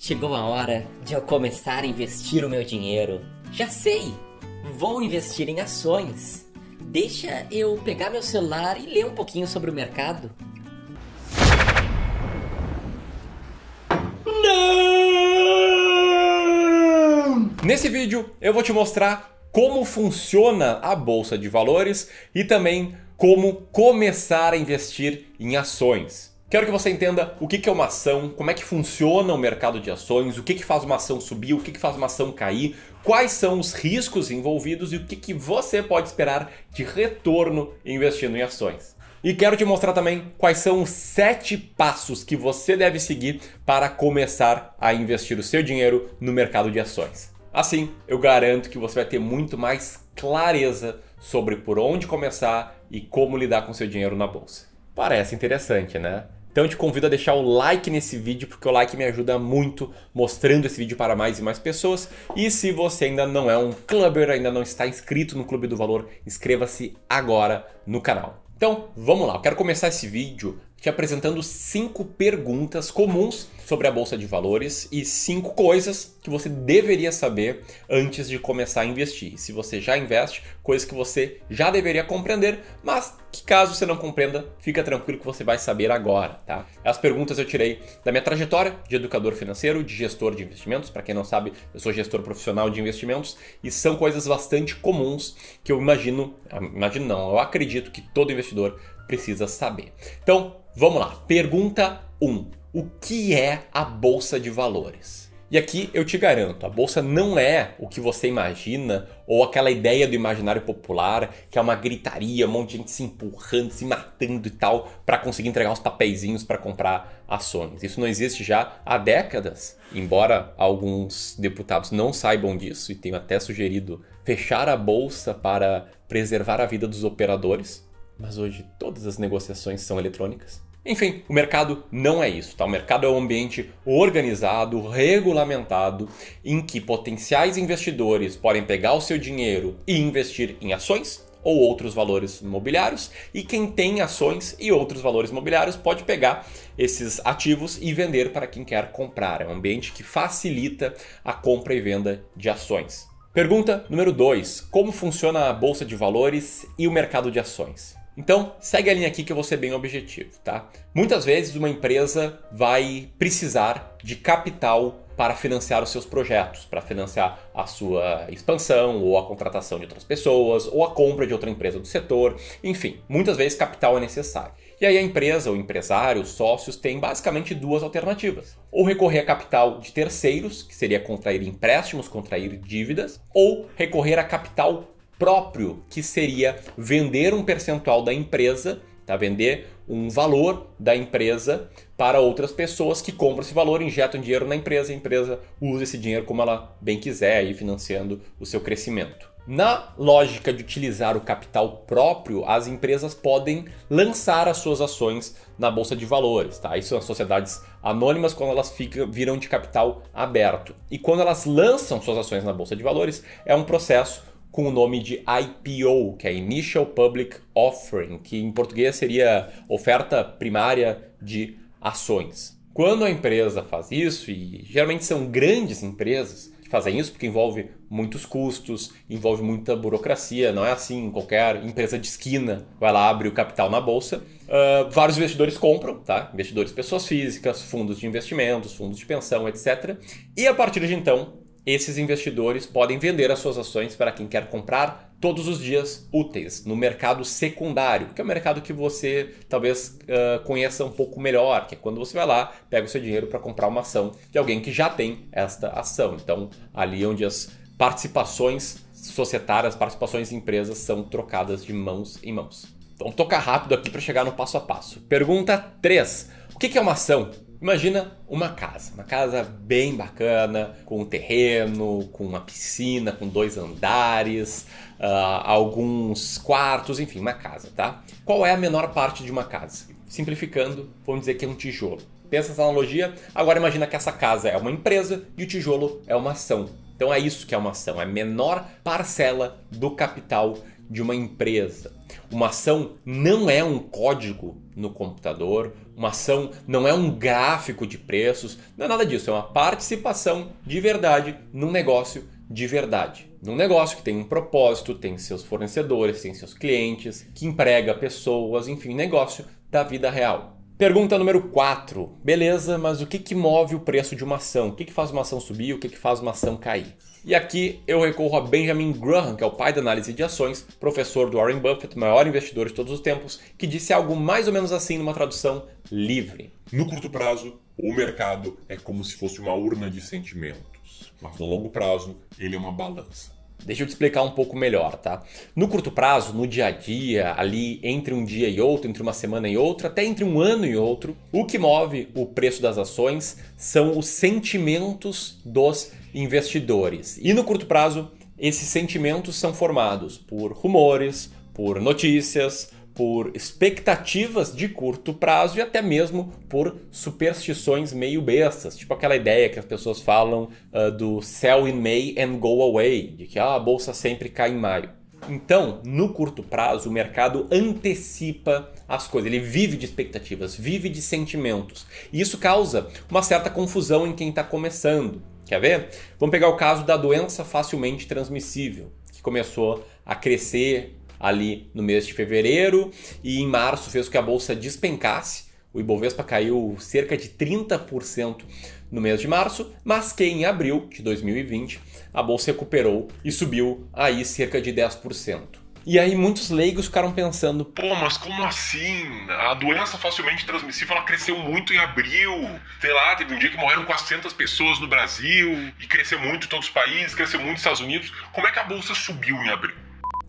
Chegou a hora de eu começar a investir o meu dinheiro. Já sei! Vou investir em ações. Deixa eu pegar meu celular e ler um pouquinho sobre o mercado. Não! Nesse vídeo eu vou te mostrar como funciona a bolsa de valores e também como começar a investir em ações. Quero que você entenda o que é uma ação, como é que funciona o mercado de ações, o que faz uma ação subir, o que faz uma ação cair, quais são os riscos envolvidos e o que você pode esperar de retorno investindo em ações. E quero te mostrar também quais são os sete passos que você deve seguir para começar a investir o seu dinheiro no mercado de ações. Assim, eu garanto que você vai ter muito mais clareza sobre por onde começar e como lidar com seu dinheiro na bolsa. Parece interessante, né? Então eu te convido a deixar o like nesse vídeo, porque o like me ajuda muito mostrando esse vídeo para mais e mais pessoas. E se você ainda não é um clubber, ainda não está inscrito no Clube do Valor, inscreva-se agora no canal. Então, vamos lá. Eu quero começar esse vídeo te apresentando cinco perguntas comuns sobre a bolsa de valores e cinco coisas que você deveria saber antes de começar a investir. Se você já investe, coisas que você já deveria compreender, mas que caso você não compreenda, fica tranquilo que você vai saber agora, tá? As perguntas eu tirei da minha trajetória de educador financeiro, de gestor de investimentos, para quem não sabe, eu sou gestor profissional de investimentos e são coisas bastante comuns que eu imagino, imagino não, eu acredito que todo investidor precisa saber. Então, vamos lá. Pergunta 1. Um o que é a bolsa de valores. E aqui eu te garanto, a bolsa não é o que você imagina ou aquela ideia do imaginário popular que é uma gritaria, um monte de gente se empurrando, se matando e tal para conseguir entregar uns papeizinhos para comprar ações. Isso não existe já há décadas, embora alguns deputados não saibam disso e tenham até sugerido fechar a bolsa para preservar a vida dos operadores. Mas hoje todas as negociações são eletrônicas enfim, o mercado não é isso, tá? O mercado é um ambiente organizado, regulamentado, em que potenciais investidores podem pegar o seu dinheiro e investir em ações ou outros valores imobiliários, e quem tem ações e outros valores imobiliários pode pegar esses ativos e vender para quem quer comprar. É um ambiente que facilita a compra e venda de ações. Pergunta número 2: Como funciona a bolsa de valores e o mercado de ações? Então, segue a linha aqui que eu vou ser bem objetivo, tá? Muitas vezes uma empresa vai precisar de capital para financiar os seus projetos, para financiar a sua expansão ou a contratação de outras pessoas ou a compra de outra empresa do setor, enfim, muitas vezes capital é necessário. E aí a empresa, o empresário, os sócios têm basicamente duas alternativas: ou recorrer a capital de terceiros, que seria contrair empréstimos, contrair dívidas, ou recorrer a capital próprio, que seria vender um percentual da empresa, tá? Vender um valor da empresa para outras pessoas que compram esse valor, injetam dinheiro na empresa, a empresa usa esse dinheiro como ela bem quiser, aí financiando o seu crescimento. Na lógica de utilizar o capital próprio, as empresas podem lançar as suas ações na bolsa de valores, tá? Isso são as sociedades anônimas quando elas ficam, viram de capital aberto. E quando elas lançam suas ações na bolsa de valores, é um processo com o nome de IPO, que é Initial Public Offering, que em português seria oferta primária de ações. Quando a empresa faz isso, e geralmente são grandes empresas que fazem isso porque envolve muitos custos, envolve muita burocracia, não é assim qualquer empresa de esquina vai lá abre o capital na bolsa. Uh, vários investidores compram, tá? Investidores, pessoas físicas, fundos de investimentos, fundos de pensão, etc. E a partir de então esses investidores podem vender as suas ações para quem quer comprar todos os dias úteis no mercado secundário, que é o um mercado que você talvez uh, conheça um pouco melhor, que é quando você vai lá, pega o seu dinheiro para comprar uma ação de alguém que já tem esta ação. Então, ali onde as participações societárias, participações em empresas são trocadas de mãos em mãos. Vamos tocar rápido aqui para chegar no passo a passo. Pergunta 3. O que é uma ação? Imagina uma casa, uma casa bem bacana, com um terreno, com uma piscina, com dois andares, uh, alguns quartos, enfim, uma casa, tá? Qual é a menor parte de uma casa? Simplificando, vamos dizer que é um tijolo. Pensa essa analogia, agora imagina que essa casa é uma empresa e o tijolo é uma ação. Então é isso que é uma ação, é a menor parcela do capital de uma empresa. Uma ação não é um código no computador uma ação não é um gráfico de preços, não é nada disso, é uma participação de verdade num negócio de verdade. Num negócio que tem um propósito, tem seus fornecedores, tem seus clientes, que emprega pessoas, enfim, negócio da vida real. Pergunta número 4. Beleza, mas o que, que move o preço de uma ação? O que, que faz uma ação subir? O que, que faz uma ação cair? E aqui eu recorro a Benjamin Graham, que é o pai da análise de ações, professor do Warren Buffett, maior investidor de todos os tempos, que disse algo mais ou menos assim numa tradução livre. No curto prazo, o mercado é como se fosse uma urna de sentimentos, mas no longo prazo, ele é uma balança. Deixa eu te explicar um pouco melhor, tá? No curto prazo, no dia a dia, ali entre um dia e outro, entre uma semana e outra, até entre um ano e outro, o que move o preço das ações são os sentimentos dos investidores. E no curto prazo, esses sentimentos são formados por rumores, por notícias, por expectativas de curto prazo e até mesmo por superstições meio bestas, tipo aquela ideia que as pessoas falam uh, do sell in May and go away, de que ah, a bolsa sempre cai em maio. Então, no curto prazo, o mercado antecipa as coisas, ele vive de expectativas, vive de sentimentos. E isso causa uma certa confusão em quem está começando. Quer ver? Vamos pegar o caso da doença facilmente transmissível, que começou a crescer ali no mês de fevereiro e em março fez com que a bolsa despencasse. O Ibovespa caiu cerca de 30% no mês de março, mas que em abril de 2020 a bolsa recuperou e subiu aí cerca de 10%. E aí muitos leigos ficaram pensando: pô, mas como assim? A doença facilmente transmissível ela cresceu muito em abril. Sei lá, teve um dia que morreram 400 pessoas no Brasil e cresceu muito em todos os países, cresceu muito nos Estados Unidos. Como é que a bolsa subiu em abril?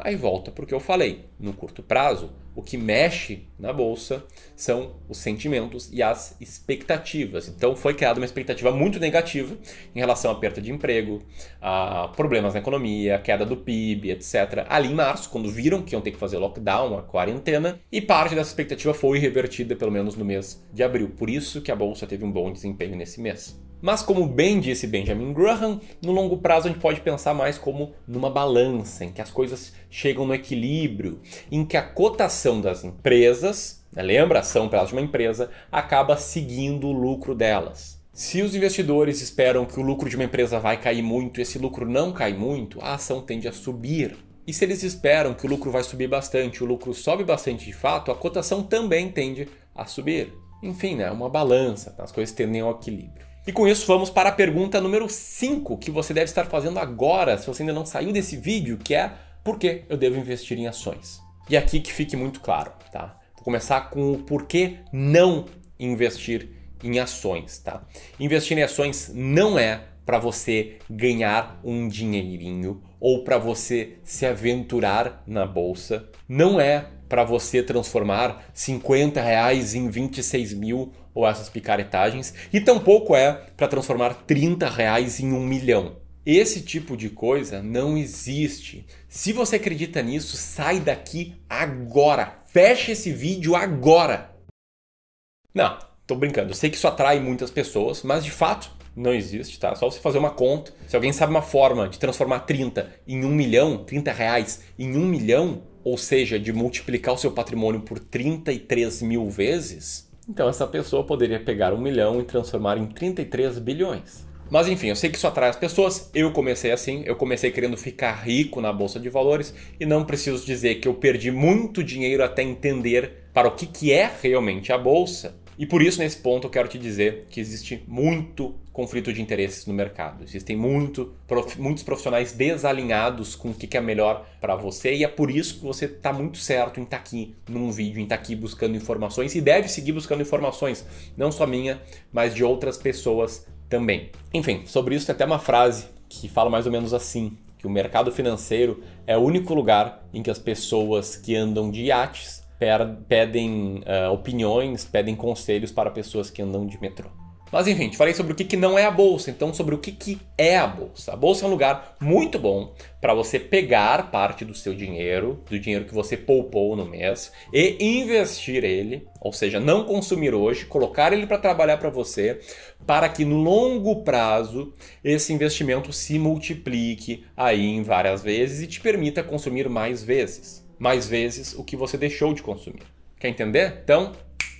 Aí volta porque eu falei, no curto prazo, o que mexe na bolsa são os sentimentos e as expectativas. Então foi criada uma expectativa muito negativa em relação à perda de emprego, a problemas na economia, a queda do PIB, etc. Ali em março, quando viram que iam ter que fazer lockdown, a quarentena, e parte dessa expectativa foi revertida pelo menos no mês de abril. Por isso que a bolsa teve um bom desempenho nesse mês. Mas como bem disse Benjamin Graham, no longo prazo a gente pode pensar mais como numa balança, em que as coisas chegam no equilíbrio, em que a cotação das empresas, né, lembra a ação para de uma empresa, acaba seguindo o lucro delas. Se os investidores esperam que o lucro de uma empresa vai cair muito e esse lucro não cai muito, a ação tende a subir. E se eles esperam que o lucro vai subir bastante, o lucro sobe bastante de fato, a cotação também tende a subir enfim, né, uma balança, tá? as coisas tendem ao equilíbrio. E com isso vamos para a pergunta número 5 que você deve estar fazendo agora, se você ainda não saiu desse vídeo, que é por que eu devo investir em ações? E aqui que fique muito claro, tá? Vou começar com o porquê não investir em ações, tá? Investir em ações não é para você ganhar um dinheirinho ou para você se aventurar na bolsa. Não é para você transformar 50 reais em 26 mil ou essas picaretagens. E tampouco é para transformar 30 reais em um milhão. Esse tipo de coisa não existe. Se você acredita nisso, sai daqui agora. Fecha esse vídeo agora. Não, tô brincando. Eu sei que isso atrai muitas pessoas, mas de fato não existe, tá? Só você fazer uma conta. Se alguém sabe uma forma de transformar 30 em 1 milhão, 30 reais em 1 milhão, ou seja, de multiplicar o seu patrimônio por 33 mil vezes, então essa pessoa poderia pegar 1 milhão e transformar em 33 bilhões. Mas enfim, eu sei que isso atrai as pessoas. Eu comecei assim, eu comecei querendo ficar rico na bolsa de valores e não preciso dizer que eu perdi muito dinheiro até entender para o que, que é realmente a bolsa. E por isso, nesse ponto, eu quero te dizer que existe muito conflito de interesses no mercado. Existem muito, prof, muitos profissionais desalinhados com o que, é melhor para você, e é por isso que você está muito certo em estar tá aqui num vídeo, em estar tá aqui buscando informações, e deve seguir buscando informações, não só minha, mas de outras pessoas também. Enfim, sobre isso tem até uma frase que fala mais ou menos assim: que o mercado financeiro é o único lugar em que as pessoas que andam de iates pedem uh, opiniões, pedem conselhos para pessoas que andam de metrô. Mas enfim, te falei sobre o que, que não é a bolsa, então sobre o que, que é a bolsa. A bolsa é um lugar muito bom para você pegar parte do seu dinheiro, do dinheiro que você poupou no mês, e investir ele, ou seja, não consumir hoje, colocar ele para trabalhar para você, para que no longo prazo esse investimento se multiplique aí em várias vezes e te permita consumir mais vezes mais vezes o que você deixou de consumir. Quer entender? Então,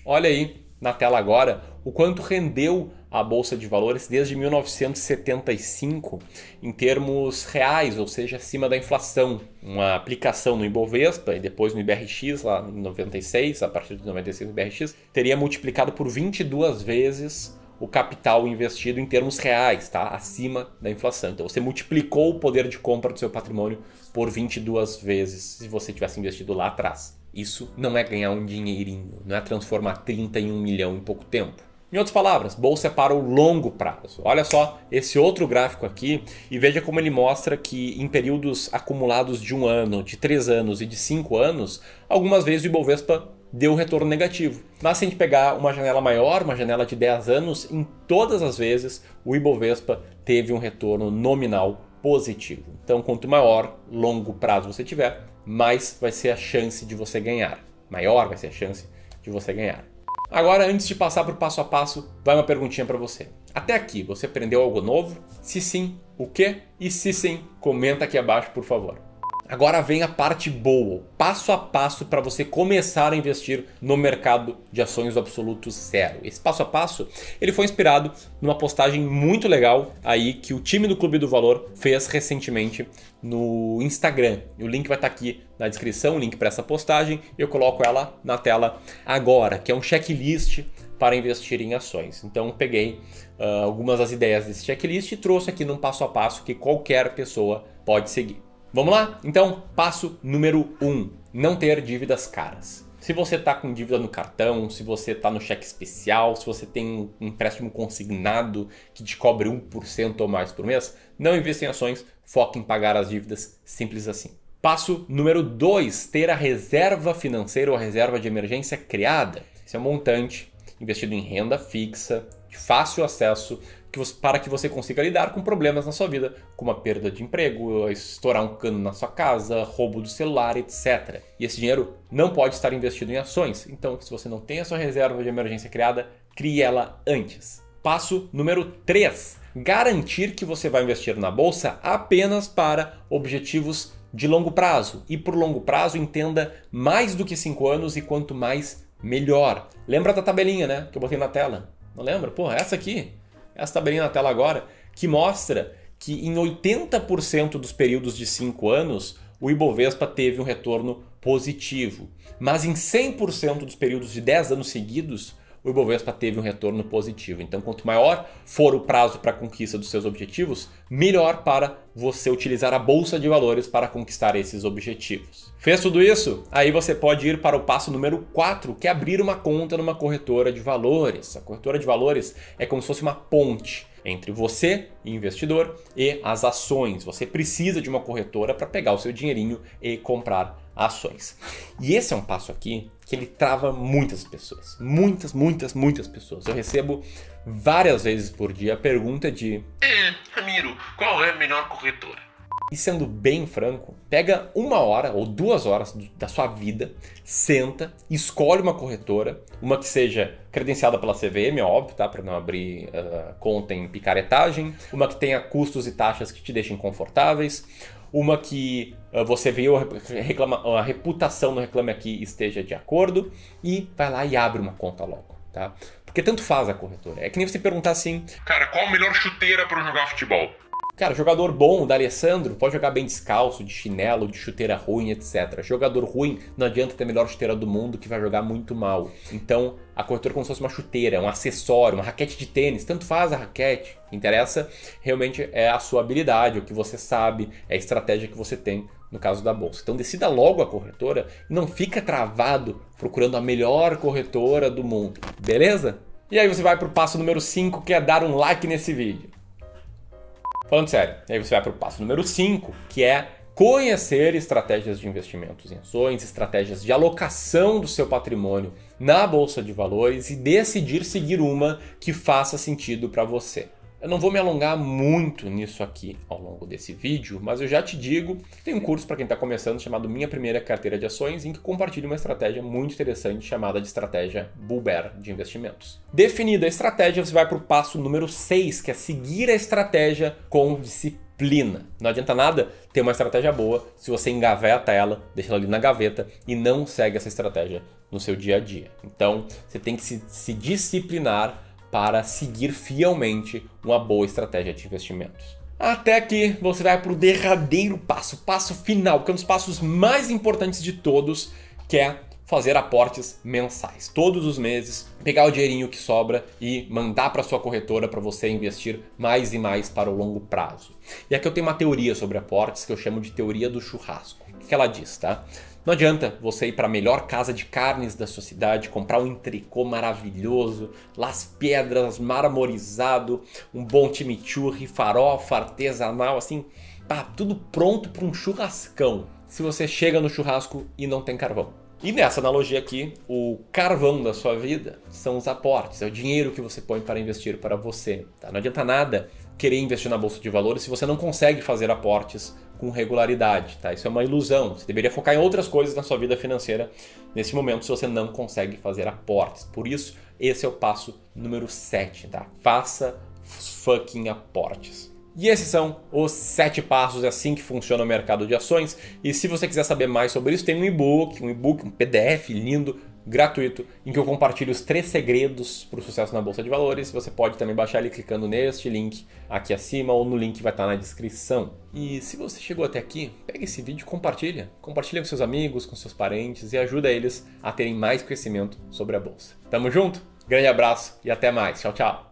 olha aí na tela agora o quanto rendeu a bolsa de valores desde 1975 em termos reais, ou seja, acima da inflação. Uma aplicação no Ibovespa e depois no IBRX lá em 96, a partir de 96 no IBRX, teria multiplicado por 22 vezes o capital investido em termos reais, tá? Acima da inflação. Então você multiplicou o poder de compra do seu patrimônio por 22 vezes se você tivesse investido lá atrás. Isso não é ganhar um dinheirinho, não é transformar 30 em um milhão em pouco tempo. Em outras palavras, bolsa é para o longo prazo. Olha só esse outro gráfico aqui e veja como ele mostra que em períodos acumulados de um ano, de três anos e de cinco anos, algumas vezes o Ibovespa deu um retorno negativo. Mas se a gente pegar uma janela maior, uma janela de 10 anos, em todas as vezes o Ibovespa teve um retorno nominal positivo. Então, quanto maior longo prazo você tiver, mais vai ser a chance de você ganhar. Maior vai ser a chance de você ganhar. Agora, antes de passar para o passo a passo, vai uma perguntinha para você. Até aqui, você aprendeu algo novo? Se sim, o que? E se sim, comenta aqui abaixo, por favor. Agora vem a parte boa, passo a passo para você começar a investir no mercado de ações absoluto zero. Esse passo a passo, ele foi inspirado numa postagem muito legal aí que o time do Clube do Valor fez recentemente no Instagram. O link vai estar tá aqui na descrição, o link para essa postagem, eu coloco ela na tela agora, que é um checklist para investir em ações. Então peguei uh, algumas das ideias desse checklist e trouxe aqui num passo a passo que qualquer pessoa pode seguir. Vamos lá? Então, passo número 1: um, não ter dívidas caras. Se você está com dívida no cartão, se você está no cheque especial, se você tem um empréstimo consignado que te cobre 1% ou mais por mês, não invista em ações, foque em pagar as dívidas, simples assim. Passo número 2: ter a reserva financeira ou a reserva de emergência criada. Esse é um montante investido em renda fixa, de fácil acesso, que você, para que você consiga lidar com problemas na sua vida, como a perda de emprego, estourar um cano na sua casa, roubo do celular, etc. E esse dinheiro não pode estar investido em ações, então se você não tem a sua reserva de emergência criada, crie ela antes. Passo número 3: garantir que você vai investir na bolsa apenas para objetivos de longo prazo. E por longo prazo, entenda mais do que 5 anos e quanto mais, melhor. Lembra da tabelinha, né? Que eu botei na tela. Não lembra? Porra, essa aqui essa tabelinha tá na tela agora, que mostra que em 80% dos períodos de 5 anos, o Ibovespa teve um retorno positivo. Mas em 100% dos períodos de 10 anos seguidos, o Ibovespa teve um retorno positivo. Então, quanto maior for o prazo para a conquista dos seus objetivos, melhor para você utilizar a bolsa de valores para conquistar esses objetivos. Fez tudo isso? Aí você pode ir para o passo número 4, que é abrir uma conta numa corretora de valores. A corretora de valores é como se fosse uma ponte entre você, investidor, e as ações. Você precisa de uma corretora para pegar o seu dinheirinho e comprar ações. E esse é um passo aqui que ele trava muitas pessoas. Muitas, muitas, muitas pessoas. Eu recebo várias vezes por dia a pergunta de: É, Ramiro, qual é a melhor corretora? E sendo bem franco, pega uma hora ou duas horas da sua vida, senta, escolhe uma corretora, uma que seja credenciada pela CVM, é óbvio, tá? Para não abrir uh, conta em picaretagem, uma que tenha custos e taxas que te deixem confortáveis, uma que uh, você viu a, reclama, a reputação no Reclame Aqui esteja de acordo e vai lá e abre uma conta logo, tá? Porque tanto faz a corretora. É que nem você perguntar assim... Cara, qual a melhor chuteira para jogar futebol? Cara, jogador bom, da Alessandro, pode jogar bem descalço, de chinelo, de chuteira ruim, etc. Jogador ruim, não adianta ter a melhor chuteira do mundo que vai jogar muito mal. Então, a corretora é como se fosse uma chuteira, é um acessório, uma raquete de tênis, tanto faz a raquete. O que interessa realmente é a sua habilidade, o que você sabe, é a estratégia que você tem no caso da bolsa. Então decida logo a corretora e não fica travado procurando a melhor corretora do mundo, beleza? E aí você vai para o passo número 5, que é dar um like nesse vídeo. Falando sério, aí você vai para o passo número 5, que é conhecer estratégias de investimentos em ações, estratégias de alocação do seu patrimônio na bolsa de valores e decidir seguir uma que faça sentido para você. Eu não vou me alongar muito nisso aqui ao longo desse vídeo, mas eu já te digo, tem um curso para quem está começando chamado Minha Primeira Carteira de Ações, em que compartilho uma estratégia muito interessante chamada de estratégia Bull Bear de investimentos. Definida a estratégia, você vai para o passo número 6, que é seguir a estratégia com disciplina. Não adianta nada ter uma estratégia boa se você engaveta ela, deixa ela ali na gaveta e não segue essa estratégia no seu dia a dia. Então, você tem que se, se disciplinar para seguir fielmente uma boa estratégia de investimentos. Até que você vai para o derradeiro passo, passo final, que é um dos passos mais importantes de todos, que é fazer aportes mensais, todos os meses, pegar o dinheirinho que sobra e mandar para sua corretora para você investir mais e mais para o longo prazo. E aqui eu tenho uma teoria sobre aportes que eu chamo de teoria do churrasco. O que ela diz, tá? Não adianta você ir para a melhor casa de carnes da sua cidade, comprar um entrecô maravilhoso, las pedras, marmorizado, um bom chimichurri, farofa artesanal, assim, pá, tudo pronto para um churrascão. Se você chega no churrasco e não tem carvão. E nessa analogia aqui, o carvão da sua vida são os aportes, é o dinheiro que você põe para investir para você. Tá? Não adianta nada querer investir na bolsa de valores se você não consegue fazer aportes com regularidade, tá? Isso é uma ilusão. Você deveria focar em outras coisas na sua vida financeira nesse momento se você não consegue fazer aportes. Por isso, esse é o passo número 7, tá? Faça fucking aportes. E esses são os sete passos, é assim que funciona o mercado de ações. E se você quiser saber mais sobre isso, tem um e-book, um e-book, um PDF lindo gratuito em que eu compartilho os três segredos para o sucesso na bolsa de valores. Você pode também baixar ele clicando neste link aqui acima ou no link que vai estar tá na descrição. E se você chegou até aqui, pega esse vídeo e compartilha. Compartilha com seus amigos, com seus parentes e ajuda eles a terem mais conhecimento sobre a bolsa. Tamo junto? Grande abraço e até mais. Tchau, tchau.